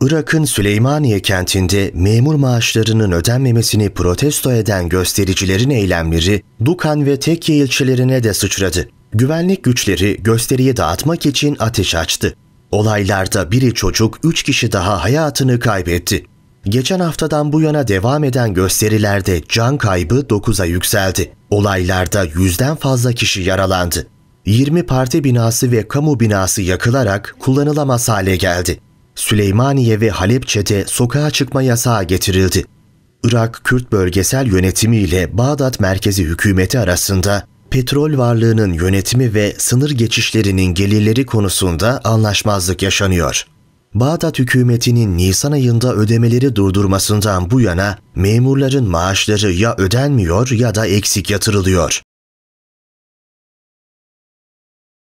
Irak'ın Süleymaniye kentinde memur maaşlarının ödenmemesini protesto eden göstericilerin eylemleri Dukan ve Tekke ilçelerine de sıçradı. Güvenlik güçleri gösteriyi dağıtmak için ateş açtı. Olaylarda biri çocuk, üç kişi daha hayatını kaybetti. Geçen haftadan bu yana devam eden gösterilerde can kaybı 9'a yükseldi. Olaylarda yüzden fazla kişi yaralandı. 20 parti binası ve kamu binası yakılarak kullanılamaz hale geldi. Süleymaniye ve Halepçe'de sokağa çıkma yasağı getirildi. Irak Kürt Bölgesel Yönetimi ile Bağdat Merkezi Hükümeti arasında petrol varlığının yönetimi ve sınır geçişlerinin gelirleri konusunda anlaşmazlık yaşanıyor. Bağdat hükümetinin Nisan ayında ödemeleri durdurmasından bu yana memurların maaşları ya ödenmiyor ya da eksik yatırılıyor.